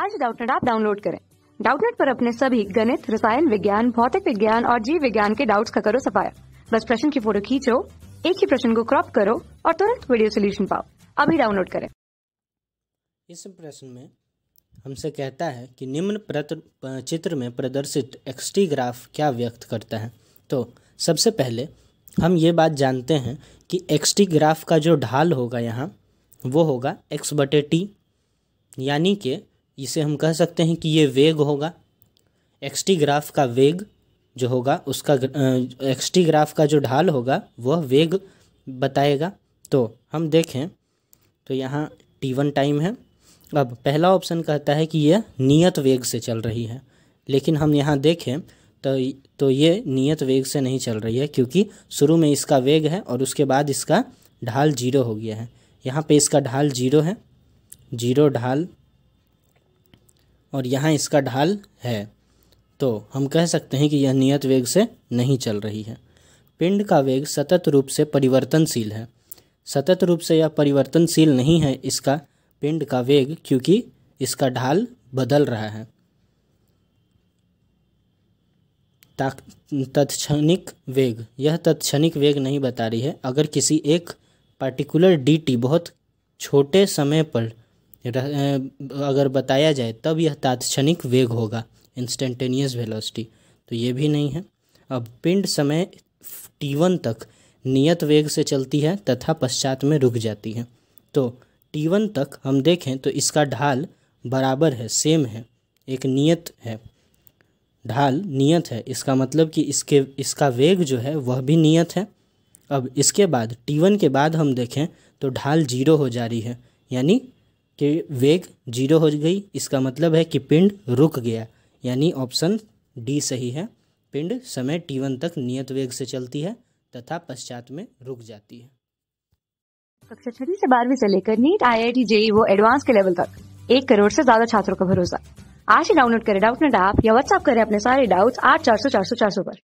आज डाउटनेट आप डाउनलोड करें डाउटनेट पर अपने सभी गणित रसायन विज्ञान भौतिक विज्ञान और जीव विज्ञान के डाउट्स का करो सफाया बस प्रश्न की फोटो खींचो एक ही प्रश्न को क्रॉप करो और तुरंत वीडियो सोल्यूशन पाओ अभी डाउनलोड करें इस प्रश्न में हमसे कहता है कि निम्न चित्र में प्रदर्शित एक्सटी ग्राफ क्या व्यक्त करता है तो सबसे पहले हम ये बात जानते हैं कि एक्सटी ग्राफ का जो ढाल होगा यहाँ वो होगा एक्स बटे टी यानी कि इसे हम कह सकते हैं कि ये वेग होगा एक्सटी ग्राफ का वेग जो होगा उसका एक्सटी ग्राफ का जो ढाल होगा वह वेग बताएगा तो हम देखें तो यहाँ टी वन टाइम है अब पहला ऑप्शन कहता है कि यह नियत वेग से चल रही है लेकिन हम यहाँ देखें तो तो ये नियत वेग से नहीं चल रही है क्योंकि शुरू में इसका वेग है और उसके बाद इसका ढाल जीरो हो गया है यहाँ पे इसका ढाल जीरो है जीरो ढाल और यहाँ इसका ढाल है तो हम कह सकते हैं कि यह नियत वेग से नहीं चल रही है पिंड का वेग सतत रूप से परिवर्तनशील है सतत रूप से यह परिवर्तनशील नहीं है इसका पिंड का वेग क्योंकि इसका ढाल बदल रहा है तत्क्षणिक वेग यह तत्क्षणिक वेग नहीं बता रही है अगर किसी एक पार्टिकुलर डीटी बहुत छोटे समय पर अगर बताया जाए तब यह तात्क्षणिक वेग होगा इंस्टेंटेनियस वेलोसिटी तो ये भी नहीं है अब पिंड समय टी वन तक नियत वेग से चलती है तथा पश्चात में रुक जाती है तो टी वन तक हम देखें तो इसका ढाल बराबर है सेम है एक नियत है ढाल नियत है इसका मतलब कि इसके इसका वेग जो है वह भी नियत है अब इसके बाद टी वन के बाद हम देखें तो ढाल जीरो हो जा रही है यानी कि वेग जीरो हो गई इसका मतलब है कि पिंड रुक गया यानी ऑप्शन डी सही है पिंड समय टी वन तक नियत वेग से चलती है तथा पश्चात में रुक जाती है कक्षा छठी से बारहवीं से लेकर NEET I I T JEE वो एडवांस के लेवल तक एक करोड़ से ज्यादा छात्रों का भरोसा आज ही डाउनलोड करें डाउट नेट ऐप या व्हाट्सएप करें अपने सारे डाउट्स आठ चार सौ चार सौ चार सौ पर